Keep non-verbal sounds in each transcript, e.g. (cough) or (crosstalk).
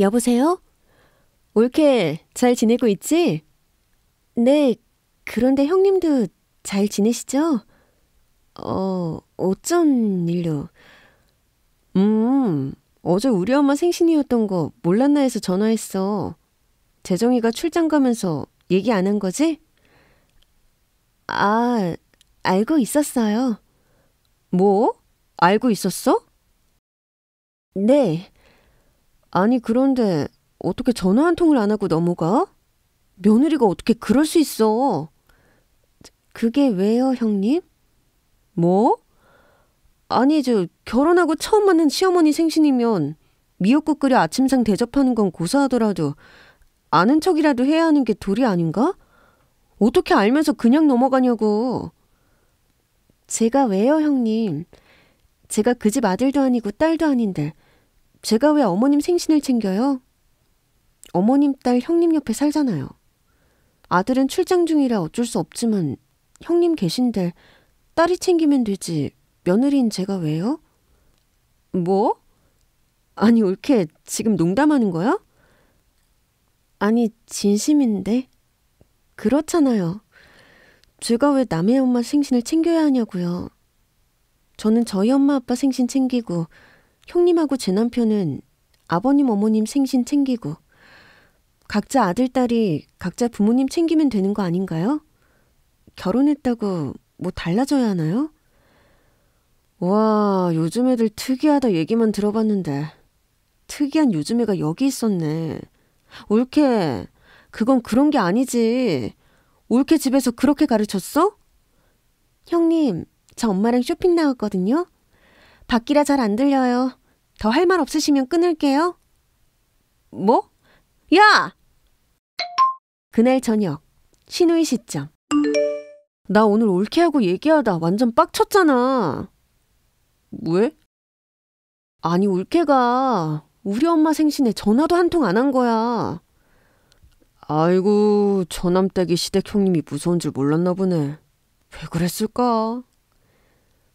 여보세요? 올케, 잘 지내고 있지? 네, 그런데 형님도 잘 지내시죠? 어, 어쩐 일로? 음, 어제 우리 엄마 생신이었던 거 몰랐나 해서 전화했어. 재정이가 출장 가면서 얘기 안 한 거지? 아, 알고 있었어요. 뭐? 알고 있었어? 네. 아니, 그런데 어떻게 전화 한 통을 안 하고 넘어가? 며느리가 어떻게 그럴 수 있어? 그게 왜요, 형님? 뭐? 아니, 저 결혼하고 처음 만난 시어머니 생신이면 미역국 끓여 아침상 대접하는 건 고사하더라도 아는 척이라도 해야 하는 게 도리 아닌가? 어떻게 알면서 그냥 넘어가냐고. 제가 왜요, 형님? 제가 그 집 아들도 아니고 딸도 아닌데 제가 왜 어머님 생신을 챙겨요? 어머님 딸 형님 옆에 살잖아요. 아들은 출장 중이라 어쩔 수 없지만 형님 계신데 딸이 챙기면 되지 며느리인 제가 왜요? 뭐? 아니 올케 지금 농담하는 거야? 아니 진심인데 그렇잖아요. 제가 왜 남의 엄마 생신을 챙겨야 하냐고요. 저는 저희 엄마 아빠 생신 챙기고 형님하고 제 남편은 아버님 어머님 생신 챙기고 각자 아들 딸이 각자 부모님 챙기면 되는 거 아닌가요? 결혼했다고 뭐 달라져야 하나요? 와, 요즘 애들 특이하다 얘기만 들어봤는데. 특이한 요즘 애가 여기 있었네. 올케, 그건 그런 게 아니지. 올케 집에서 그렇게 가르쳤어? 형님, 저 엄마랑 쇼핑 나왔거든요. 밖이라 잘 안 들려요. 더할말 없으시면 끊을게요. 뭐? 야! 그날 저녁, 신우의 시점. 나 오늘 올케하고 얘기하다 완전 빡쳤잖아. 왜? 아니, 올케가 우리 엄마 생신에 전화도 한 통 안 한 거야. 아이고, 저남댁이 시댁 형님이 무서운 줄 몰랐나 보네. 왜 그랬을까?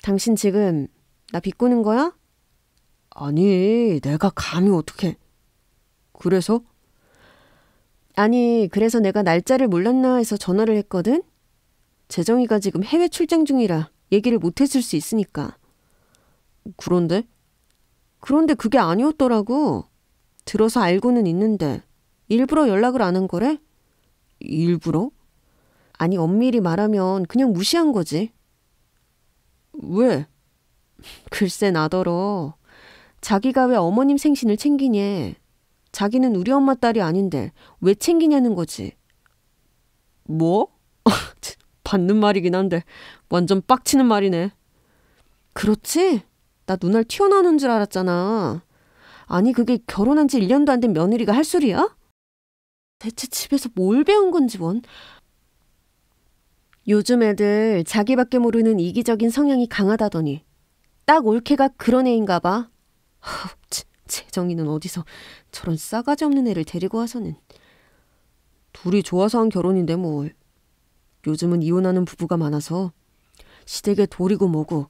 당신 지금 나 비꼬는 거야? 아니, 내가 감히 어떻게. 그래서? 아니, 그래서 내가 날짜를 몰랐나 해서 전화를 했거든? 재정이가 지금 해외 출장 중이라 얘기를 못했을 수 있으니까. 그런데? 그런데 그게 아니었더라고. 들어서 알고는 있는데, 일부러 연락을 안 한 거래? 일부러? 아니, 엄밀히 말하면 그냥 무시한 거지. 왜? (laughs) 글쎄 나더러 자기가 왜 어머님 생신을 챙기냐 자기는 우리 엄마 딸이 아닌데 왜 챙기냐는 거지. 뭐? (laughs) 받는 말이긴 한데 완전 빡치는 말이네. 그렇지? 나 눈알 튀어나오는 줄 알았잖아. 아니 그게 결혼한 지 1년도 안 된 며느리가 할 소리야? 대체 집에서 뭘 배운 건지 원. 요즘 애들 자기밖에 모르는 이기적인 성향이 강하다더니 딱 올케가 그런 애인가 봐. 하, 재정이는 어디서 저런 싸가지 없는 애를 데리고 와서는. 둘이 좋아서 한 결혼인데 뭘. 요즘은 이혼하는 부부가 많아서 시댁에 돌이고 뭐고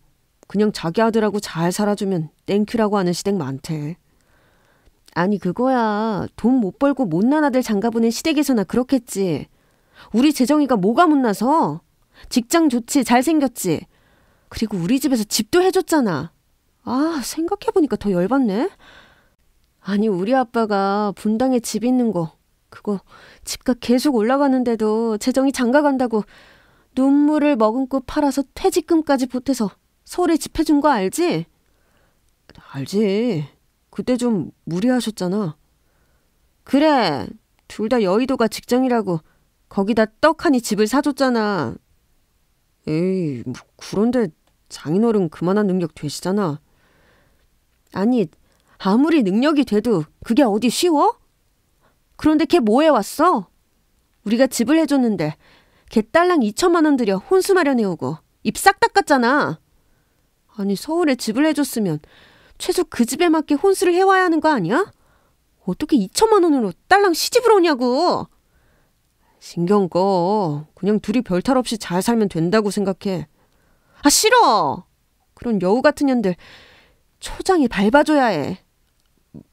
그냥 자기 아들하고 잘 살아주면 땡큐라고 하는 시댁 많대. 아니 그거야 돈 못 벌고 못난 아들 장가보낸 시댁에서나 그렇겠지. 우리 재정이가 뭐가 못나서? 직장 좋지 잘생겼지. 그리고 우리 집에서 집도 해줬잖아. 아, 생각해보니까 더 열받네. 아니, 우리 아빠가 분당에 집 있는 거, 그거 집값 계속 올라가는데도 재정이 장가 간다고 눈물을 머금고 팔아서 퇴직금까지 보태서 서울에 집해준 거 알지? 알지. 그때 좀 무리하셨잖아. 그래. 둘 다 여의도가 직장이라고 거기다 떡하니 집을 사줬잖아. 에이, 뭐 그런데 장인어른 그만한 능력 되시잖아. 아니, 아무리 능력이 돼도 그게 어디 쉬워? 그런데 걔 뭐해 왔어? 우리가 집을 해줬는데 걔 딸랑 2천만 원 들여 혼수 마련해오고 입 싹 닦았잖아. 아니 서울에 집을 해줬으면 최소 그 집에 맞게 혼수를 해와야 하는 거 아니야? 어떻게 2천만 원으로 딸랑 시집을 오냐고. 신경 꺼. 그냥 둘이 별탈 없이 잘 살면 된다고 생각해. 아 싫어. 그런 여우 같은 년들 초장이 밟아줘야 해.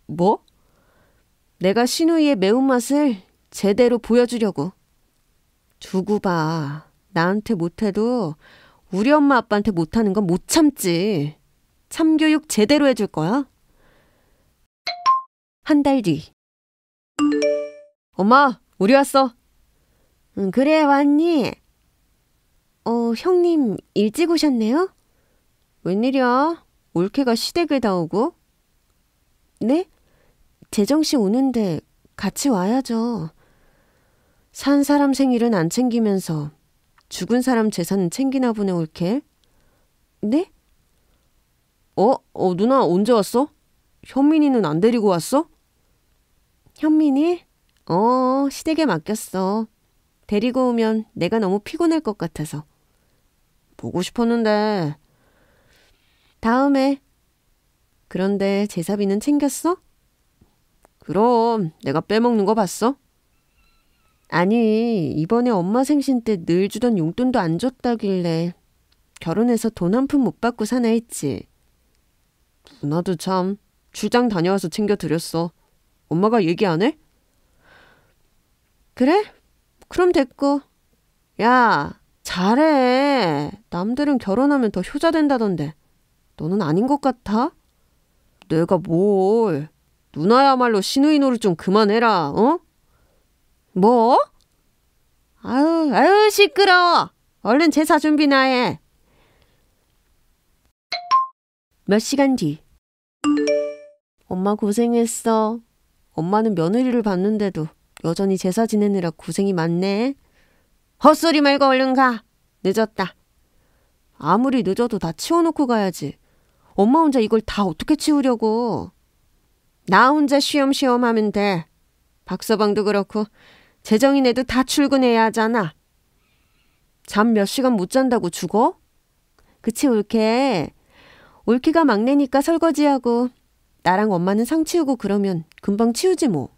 뭐? 내가 신우이의 매운맛을 제대로 보여주려고. 두고 봐. 나한테 못해도 우리 엄마 아빠한테 못하는 건 못 참지. 참교육 제대로 해줄 거야. 한 달 뒤. 엄마, 우리 왔어. 응, 그래, 왔니? 어, 형님, 일찍 오셨네요? 웬일이야? 올케가 시댁을 다 오고? 네? 재정씨 오는데 같이 와야죠. 산 사람 생일은 안 챙기면서 죽은 사람 재산은 챙기나 보네 올케. 네? 어? 어 누나 언제 왔어? 현민이는 안 데리고 왔어? 현민이? 어 시댁에 맡겼어. 데리고 오면 내가 너무 피곤할 것 같아서. 보고 싶었는데 다음에. 그런데 제사비는 챙겼어? 그럼 내가 빼먹는 거 봤어? 아니 이번에 엄마 생신 때 늘 주던 용돈도 안 줬다길래 결혼해서 돈 한 푼 못 받고 사나 했지. 누나도 참 출장 다녀와서 챙겨드렸어. 엄마가 얘기 안 해? 그래? 그럼 됐고. 야 잘해. 남들은 결혼하면 더 효자 된다던데. 너는 아닌 것 같아? 내가 뭘. 누나야말로 신우이 노를 좀 그만해라, 어? 뭐? 아유, 아유, 시끄러워! 얼른 제사 준비나 해. 몇 시간 뒤. 엄마 고생했어. 엄마는 며느리를 봤는데도 여전히 제사 지내느라 고생이 많네. 헛소리 말고 얼른 가. 늦었다. 아무리 늦어도 다 치워놓고 가야지. 엄마 혼자 이걸 다 어떻게 치우려고. 나 혼자 쉬엄쉬엄 하면 돼. 박서방도 그렇고 재정이네도 다 출근해야 하잖아. 잠 몇 시간 못 잔다고 죽어? 그치 올케. 올케가 막내니까 설거지하고 나랑 엄마는 상 치우고 그러면 금방 치우지 뭐.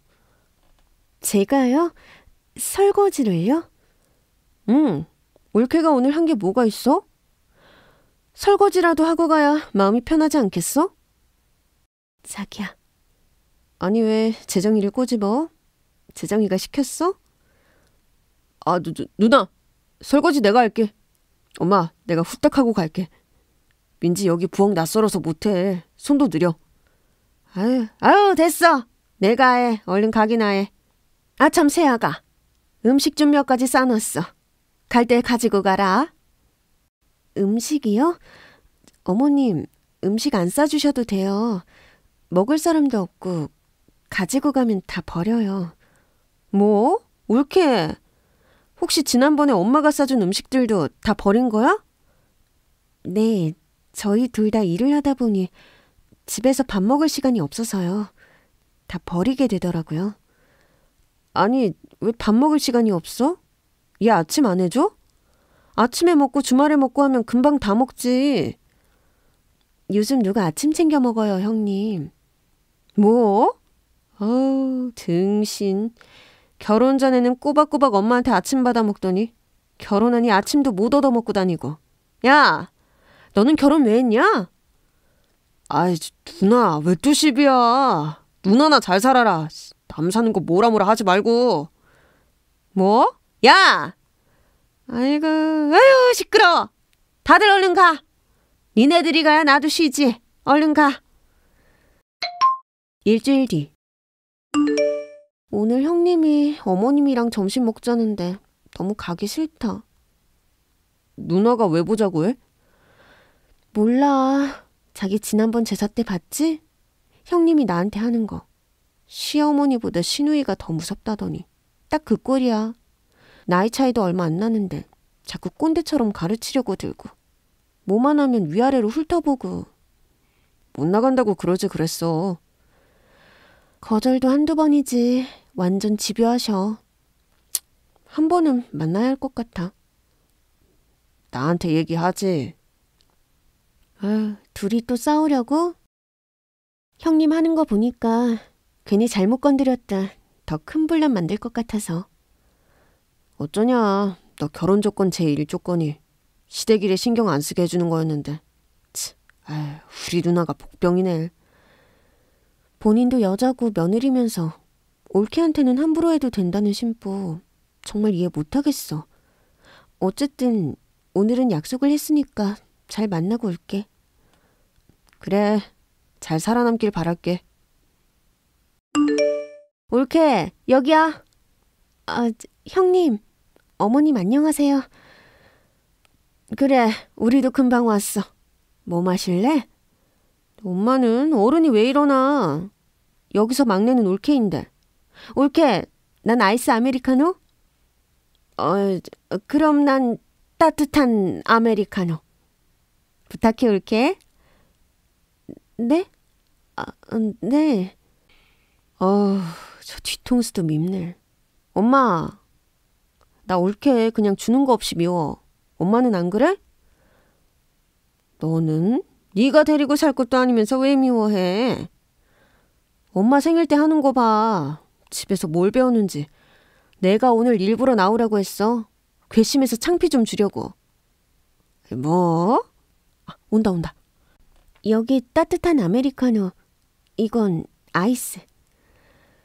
제가요? 설거지를요? 응. 올케가 오늘 한 게 뭐가 있어? 설거지라도 하고 가야 마음이 편하지 않겠어? 자기야. 아니 왜 재정이를 꼬집어? 재정이가 시켰어? 아 누, 누나 설거지 내가 할게. 엄마 내가 후딱 하고 갈게. 민지 여기 부엌 낯설어서 못해. 손도 느려. 아유 아유 됐어. 내가 해. 얼른 가기나 해. 아 참 새아가 음식 좀 몇 가지 싸놨어. 갈 때 가지고 가라. 음식이요? 어머님, 음식 안 싸주셔도 돼요. 먹을 사람도 없고, 가지고 가면 다 버려요. 뭐? 올케. 혹시 지난번에 엄마가 싸준 음식들도 다 버린 거야? 네, 저희 둘 다 일을 하다 보니 집에서 밥 먹을 시간이 없어서요. 다 버리게 되더라고요. 아니, 왜 밥 먹을 시간이 없어? 얘 아침 안 해줘? 아침에 먹고 주말에 먹고 하면 금방 다 먹지. 요즘 누가 아침 챙겨 먹어요, 형님. 뭐? 어우, 등신. 결혼 전에는 꼬박꼬박 엄마한테 아침 받아 먹더니 결혼하니 아침도 못 얻어 먹고 다니고. 야, 너는 결혼 왜 했냐? 아이, 누나, 왜또 시비야? 누나나 잘 살아라. 남 사는 거 뭐라 뭐라 하지 말고. 뭐? 야! 아이고, 아유, 시끄러워. 다들 얼른 가. 니네들이 가야 나도 쉬지. 얼른 가. 일주일 뒤. 오늘 형님이 어머님이랑 점심 먹자는데 너무 가기 싫다. 누나가 왜 보자고 해? 몰라. 자기 지난번 제사 때 봤지? 형님이 나한테 하는 거. 시어머니보다 시누이가 더 무섭다더니. 딱 그 꼴이야. 나이 차이도 얼마 안 나는데 자꾸 꼰대처럼 가르치려고 들고 뭐만 하면 위아래로 훑어보고 못 나간다고 그러지 그랬어. 거절도 한두 번이지 완전 집요하셔. 한 번은 만나야 할 것 같아. 나한테 얘기하지. 아, 둘이 또 싸우려고? 형님 하는 거 보니까 괜히 잘못 건드렸다. 더큰 분란 만들 것 같아서. 어쩌냐. 너 결혼 조건 제1조건이 시댁일에 신경 안 쓰게 해주는 거였는데. 치, 아휴 우리 누나가 복병이네. 본인도 여자고 며느리면서 올케한테는 함부로 해도 된다는 심보 정말 이해 못하겠어. 어쨌든 오늘은 약속을 했으니까 잘 만나고 올게. 그래, 잘 살아남길 바랄게. 올케, 여기야. 아, 형님, 어머님 안녕하세요. 그래, 우리도 금방 왔어. 뭐 마실래? 엄마는 어른이 왜 이러나. 여기서 막내는 올케인데. 올케, 난 아이스 아메리카노? 어, 그럼 난 따뜻한 아메리카노. 부탁해, 올케. 네? 아, 음, 네. 어, 저 뒤통수도 밉네. 엄마, 나 올케 그냥 주는 거 없이 미워. 엄마는 안 그래? 너는? 네가 데리고 살 것도 아니면서 왜 미워해? 엄마 생일 때 하는 거 봐. 집에서 뭘 배웠는지. 내가 오늘 일부러 나오라고 했어. 괘씸해서 창피 좀 주려고. 뭐? 아, 온다 온다. 여기 따뜻한 아메리카노. 이건 아이스.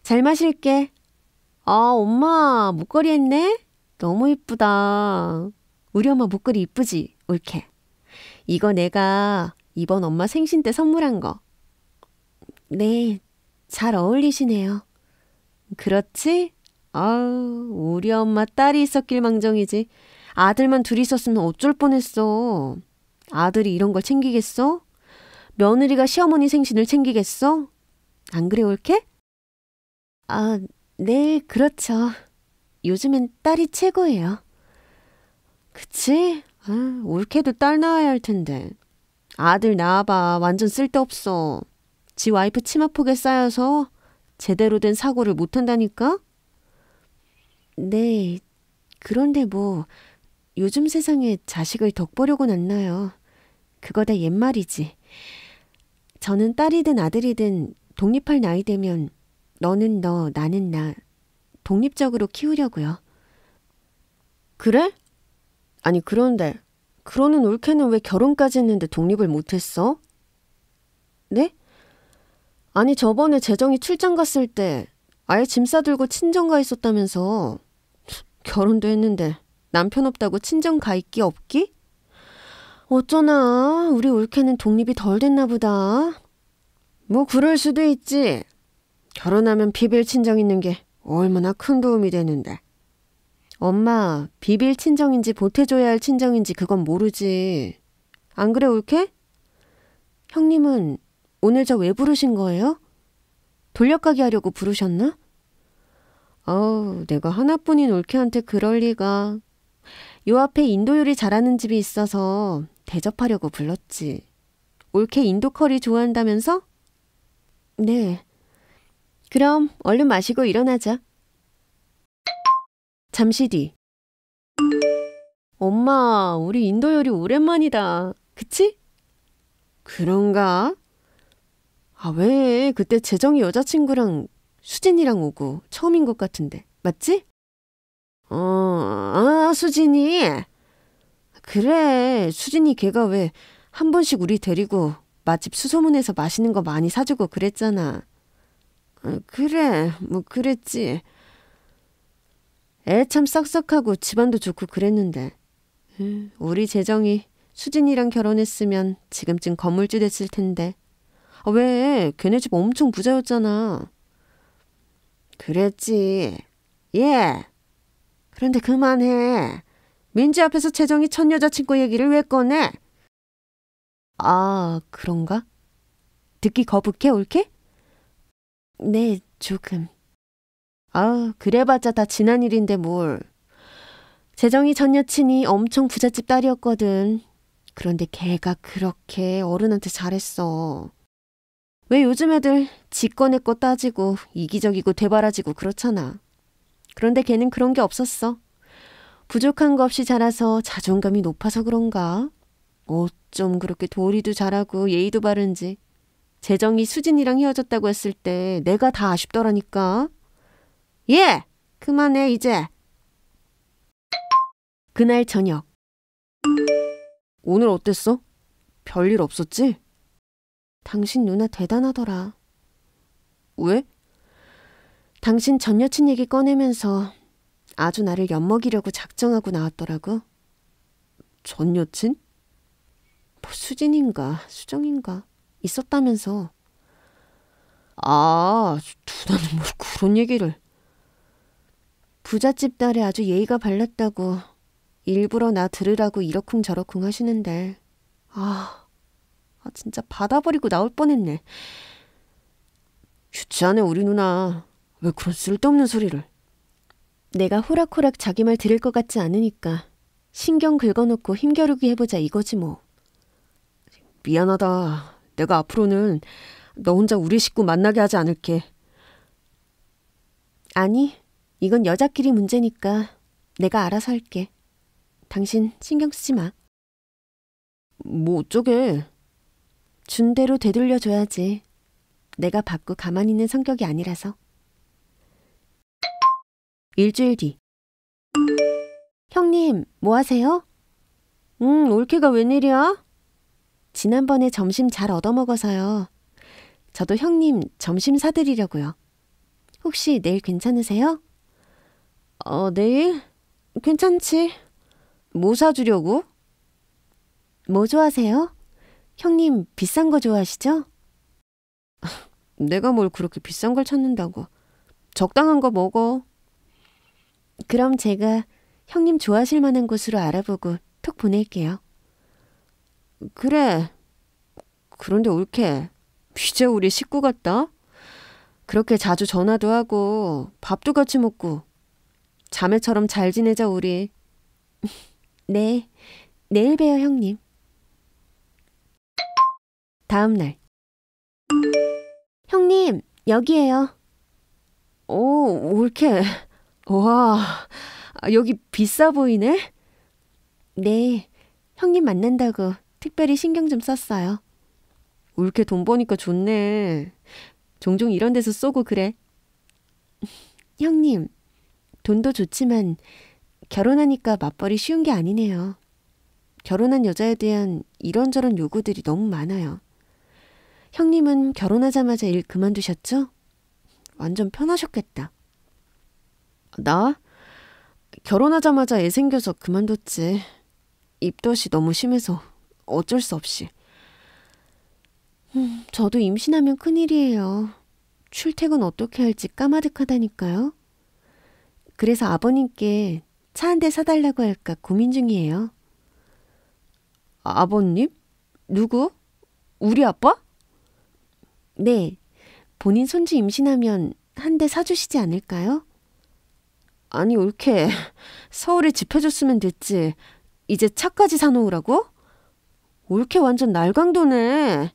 잘 마실게. 아, 엄마, 목걸이 했네? 너무 이쁘다. 우리 엄마 목걸이 이쁘지? 옳게. 이거 내가 이번 엄마 생신 때 선물한 거. 네, 잘 어울리시네요. 그렇지? 아우, 우리 엄마 딸이 있었길 망정이지. 아들만 둘이 있었으면 어쩔 뻔했어. 아들이 이런 걸 챙기겠어? 며느리가 시어머니 생신을 챙기겠어? 안 그래 옳게? 아, 네, 그렇죠. 요즘엔 딸이 최고예요. 그치? 아, 올케도 딸 낳아야 할 텐데. 아들 낳아봐. 완전 쓸데없어. 지 와이프 치마폭에 쌓여서 제대로 된 사고를 못한다니까? 네. 그런데 뭐, 요즘 세상에 자식을 덕보려고 낳나요? 그거 다 옛말이지. 저는 딸이든 아들이든 독립할 나이 되면 너는 너, 나는 나 독립적으로 키우려고요. 그래? 아니 그런데 그러는 올케는 왜 결혼까지 했는데 독립을 못했어? 네? 아니 저번에 재정이 출장 갔을 때 아예 짐 싸들고 친정 가 있었다면서 결혼도 했는데 남편 없다고 친정 가 있기 없기? 어쩌나 우리 올케는 독립이 덜 됐나 보다. 뭐 그럴 수도 있지. 결혼하면 비빌 친정 있는 게 얼마나 큰 도움이 되는데. 엄마, 비빌 친정인지 보태줘야 할 친정인지 그건 모르지. 안 그래, 올케? 형님은 오늘 저 왜 부르신 거예요? 돌려가기 하려고 부르셨나? 어우, 내가 하나뿐인 올케한테 그럴 리가. 요 앞에 인도 요리 잘하는 집이 있어서 대접하려고 불렀지. 올케 인도 커리 좋아한다면서? 네. 그럼 얼른 마시고 일어나자. 잠시 뒤. 엄마, 우리 인도 요리 오랜만이다. 그치? 그런가? 아, 왜? 그때 재정이 여자친구랑 수진이랑 오고 처음인 것 같은데. 맞지? 어, 아, 수진이. 그래, 수진이 걔가 왜 한 번씩 우리 데리고 맛집 수소문해서 맛있는 거 많이 사주고 그랬잖아. 어, 그래, 뭐 그랬지. 애참 싹싹하고 집안도 좋고 그랬는데. 우리 재정이 수진이랑 결혼했으면 지금쯤 건물주 됐을 텐데. 아, 왜? 걔네 집 엄청 부자였잖아. 그랬지. 예. 그런데 그만해. 민지 앞에서 재정이 첫 여자친구 얘기를 왜 꺼내? 아, 그런가? 듣기 거북해, 옳게? 네, 조금. 아, 그래봤자 다 지난 일인데 뭘. 재정이 전 여친이 엄청 부잣집 딸이었거든. 그런데 걔가 그렇게 어른한테 잘했어. 왜 요즘 애들 직권의 거 따지고 이기적이고 되바라지고 그렇잖아. 그런데 걔는 그런 게 없었어. 부족한 거 없이 자라서 자존감이 높아서 그런가? 어쩜 그렇게 도리도 잘하고 예의도 바른지. 재정이 수진이랑 헤어졌다고 했을 때 내가 다 아쉽더라니까. 예! 그만해, 이제. 그날 저녁. 오늘 어땠어? 별일 없었지? 당신 누나 대단하더라. 왜? 당신 전 여친 얘기 꺼내면서 아주 나를 엿먹이려고 작정하고 나왔더라고. 전 여친? 뭐 수진인가 수정인가 있었다면서. 아, 누나는 뭘 그런 얘기를. 부잣집 딸에 아주 예의가 발랐다고 일부러 나 들으라고 이러쿵저러쿵 하시는데 아, 아 진짜 받아버리고 나올 뻔했네. 유치하네 우리 누나. 왜 그런 쓸데없는 소리를. 내가 호락호락 자기 말 들을 것 같지 않으니까 신경 긁어놓고 힘겨루기 해보자 이거지 뭐. 미안하다. 내가 앞으로는 너 혼자 우리 식구 만나게 하지 않을게. 아니, 이건 여자끼리 문제니까 내가 알아서 할게. 당신 신경 쓰지 마. 뭐 어쩌게. 준대로 되돌려줘야지. 내가 받고 가만히 있는 성격이 아니라서. 일주일 뒤. 형님, 뭐 하세요? 응, 올케가 웬일이야? 지난번에 점심 잘 얻어먹어서요. 저도 형님 점심 사드리려고요. 혹시 내일 괜찮으세요? 어, 내일? 괜찮지. 뭐 사주려고? 뭐 좋아하세요? 형님 비싼 거 좋아하시죠? (laughs) 내가 뭘 그렇게 비싼 걸 찾는다고. 적당한 거 먹어. 그럼 제가 형님 좋아하실 만한 곳으로 알아보고 톡 보낼게요. 그래. 그런데 올케, 이제 우리 식구 같다? 그렇게 자주 전화도 하고 밥도 같이 먹고 자매처럼 잘 지내자 우리. (laughs) 네, 내일 봬요 형님. 다음 날. 형님, 여기에요. 오, 어, 올케. 와, 여기 비싸 보이네? 네, 형님 만난다고 특별히 신경 좀 썼어요. 울케돈 버니까 좋네. 종종 이런 데서 쏘고 그래. (laughs) 형님, 돈도 좋지만 결혼하니까 맞벌이 쉬운 게 아니네요. 결혼한 여자에 대한 이런저런 요구들이 너무 많아요. 형님은 결혼하자마자 일 그만두셨죠? 완전 편하셨겠다. 나? 결혼하자마자 애 생겨서 그만뒀지. 입덧이 너무 심해서. 어쩔 수 없이. 음, 저도 임신하면 큰일이에요. 출퇴근 어떻게 할지 까마득하다니까요. 그래서 아버님께 차 한 대 사달라고 할까 고민 중이에요. 아, 버님 누구? 우리 아빠? 네. 본인 손주 임신하면 한 대 사주시지 않을까요? 아니, 옳게. (laughs) 서울에 집 해줬으면 됐지. 이제 차까지 사놓으라고? 올케 완전 날강도네.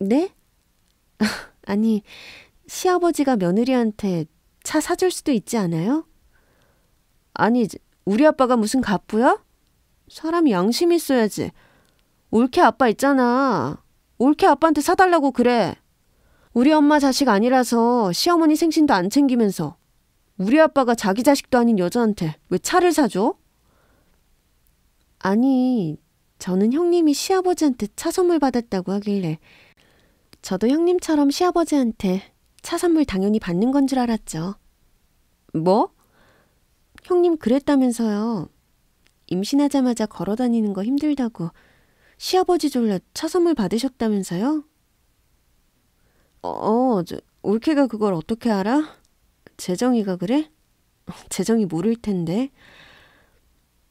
네? (laughs) 아니, 시아버지가 며느리한테 차 사줄 수도 있지 않아요? 아니, 우리 아빠가 무슨 갑부야? 사람이 양심 있어야지. 올케 아빠 있잖아. 올케 아빠한테 사달라고 그래. 우리 엄마 자식 아니라서 시어머니 생신도 안 챙기면서 우리 아빠가 자기 자식도 아닌 여자한테 왜 차를 사줘? 아니, 저는 형님이 시아버지한테 차 선물 받았다고 하길래 저도 형님처럼 시아버지한테 차 선물 당연히 받는 건 줄 알았죠. 뭐? 형님 그랬다면서요. 임신하자마자 걸어 다니는 거 힘들다고 시아버지 졸라 차 선물 받으셨다면서요? 어, 어, 저, 올케가 그걸 어떻게 알아? 재정이가 그래? 재정이 모를 텐데.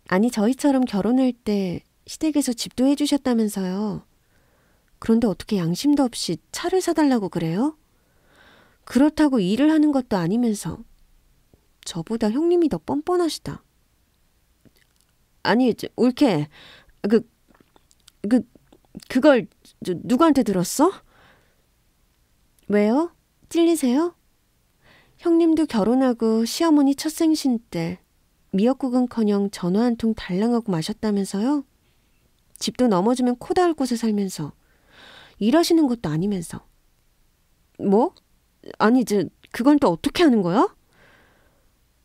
아니, 저희처럼 결혼할 때 시댁에서 집도 해주셨다면서요. 그런데 어떻게 양심도 없이 차를 사달라고 그래요? 그렇다고 일을 하는 것도 아니면서 저보다 형님이 더 뻔뻔하시다. 아니, 저, 올케, 그, 그, 그걸 저, 누구한테 들었어? 왜요? 찔리세요? 형님도 결혼하고 시어머니 첫 생신 때 미역국은커녕 전화 한 통 달랑하고 마셨다면서요? 집도 넘어지면 코 닿을 곳에 살면서 일하시는 것도 아니면서 뭐? 아니 이제 그건 또 어떻게 하는 거야?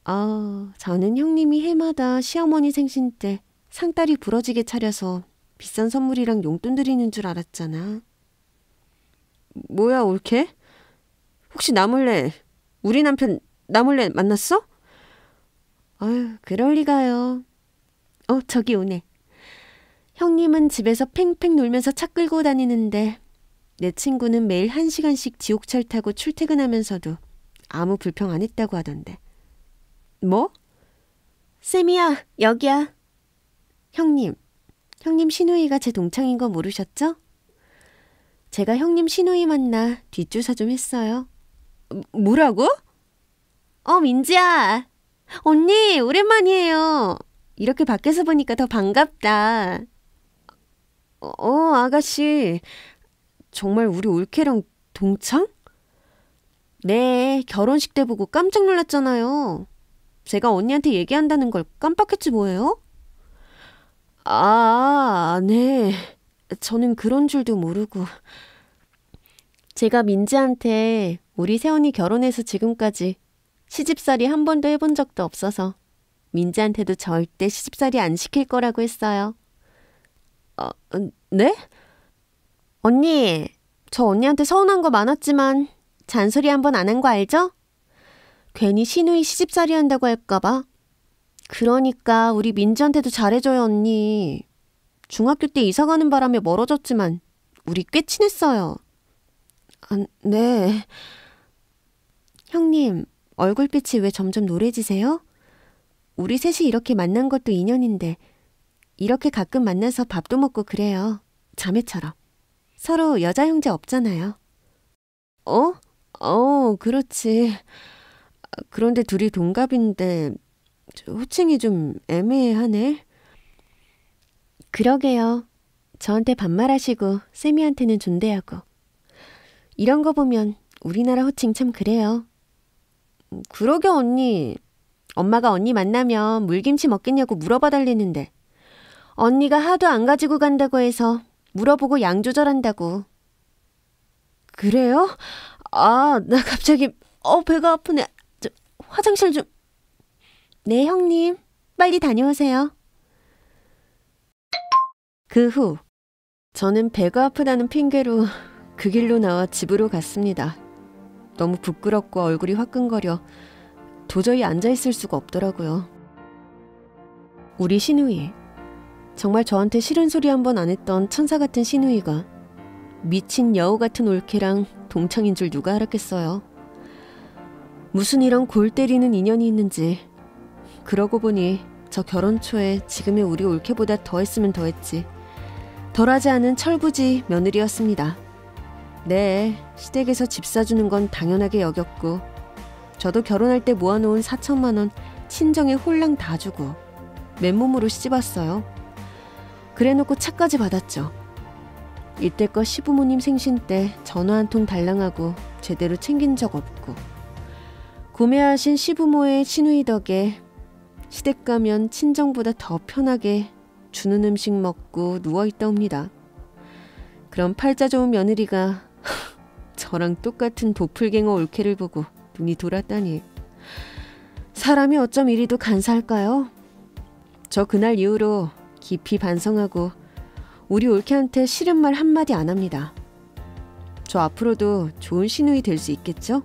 아, 저는 형님이 해마다 시어머니 생신 때 상다리 부러지게 차려서 비싼 선물이랑 용돈 드리는 줄 알았잖아. 뭐야, 올케? 혹시 나 몰래 우리 남편 나 몰래 만났어? 아유, 그럴 리가요. 어, 저기 오네. 형님은 집에서 팽팽 놀면서 차 끌고 다니는데 내 친구는 매일 한 시간씩 지옥철 타고 출퇴근하면서도 아무 불평 안 했다고 하던데. 뭐? 쌤이야, 여기야. 형님, 형님 신우이가 제 동창인 거 모르셨죠? 제가 형님 신우이 만나 뒷조사좀 했어요. 뭐라고? 어, 민지야. 언니, 오랜만이에요. 이렇게 밖에서 보니까 더 반갑다. 어, 어, 아가씨. 정말 우리 울케랑 동창? 네, 결혼식 때 보고 깜짝 놀랐잖아요. 제가 언니한테 얘기한다는 걸 깜빡했지 뭐예요? 아, 네. 저는 그런 줄도 모르고. 제가 민지한테 우리 세훈이 결혼해서 지금까지 시집살이 한 번도 해본 적도 없어서 민지한테도 절대 시집살이 안 시킬 거라고 했어요. 어, 네? 언니, 저 언니한테 서운한 거 많았지만 잔소리 한 번 안 한 거 알죠? 괜히 신우이 시집살이 한다고 할까봐. 그러니까 우리 민지한테도 잘해줘요, 언니. 중학교 때 이사가는 바람에 멀어졌지만 우리 꽤 친했어요. 아, 네. 형님, 얼굴빛이 왜 점점 노래지세요? 우리 셋이 이렇게 만난 것도 인연인데 이렇게 가끔 만나서 밥도 먹고 그래요. 자매처럼. 서로 여자 형제 없잖아요. 어? 어, 그렇지. 그런데 둘이 동갑인데 호칭이 좀 애매하네. 그러게요. 저한테 반말하시고 세미한테는 존대하고. 이런 거 보면 우리나라 호칭 참 그래요. 음, 그러게 언니. 엄마가 언니 만나면 물김치 먹겠냐고 물어봐 달리는데 언니가 하도 안 가지고 간다고 해서 물어보고 양 조절한다고. 그래요? 아, 나 갑자기 어 배가 아프네. 저, 화장실 좀. 네, 형님. 빨리 다녀오세요. 그 후 저는 배가 아프다는 핑계로 그 길로 나와 집으로 갔습니다. 너무 부끄럽고 얼굴이 화끈거려 도저히 앉아 있을 수가 없더라고요. 우리 신우이 정말 저한테 싫은 소리 한 번 안 했던 천사 같은 신우이가 미친 여우 같은 올케랑 동창인 줄 누가 알았겠어요. 무슨 이런 골 때리는 인연이 있는지. 그러고 보니 저 결혼 초에 지금의 우리 올케보다 더했으면 더했지. 덜하지 않은 철부지 며느리였습니다. 네, 시댁에서 집 사주는 건 당연하게 여겼고 저도 결혼할 때 모아놓은 4천만 원 친정에 홀랑 다 주고 맨몸으로 시집왔어요. 그래놓고 차까지 받았죠. 이때껏 시부모님 생신 때 전화 한 통 달랑하고 제대로 챙긴 적 없고 구매하신 시부모의 신우이 덕에 시댁 가면 친정보다 더 편하게 주는 음식 먹고 누워있다옵니다. 그럼 팔자 좋은 며느리가 (laughs) 저랑 똑같은 보풀갱어 올케를 보고 눈이 돌았다니 사람이 어쩜 이리도 간사할까요? 저 그날 이후로 깊이 반성하고 우리 올케한테 싫은 말 한마디 안 합니다. 저 앞으로도 좋은 시누이 될 수 있겠죠?